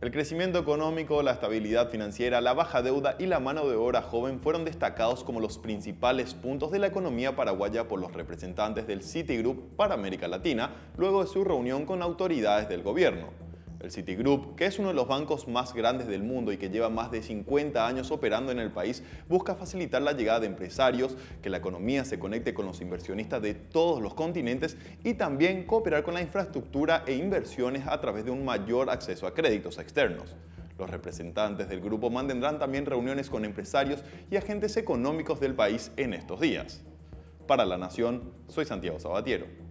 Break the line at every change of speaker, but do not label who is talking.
El crecimiento económico, la estabilidad financiera, la baja deuda y la mano de obra joven fueron destacados como los principales puntos de la economía paraguaya por los representantes del Citigroup para América Latina luego de su reunión con autoridades del gobierno. El Citigroup, que es uno de los bancos más grandes del mundo y que lleva más de 50 años operando en el país, busca facilitar la llegada de empresarios, que la economía se conecte con los inversionistas de todos los continentes y también cooperar con la infraestructura e inversiones a través de un mayor acceso a créditos externos. Los representantes del grupo mantendrán también reuniones con empresarios y agentes económicos del país en estos días. Para La Nación, soy Santiago Sabatiero.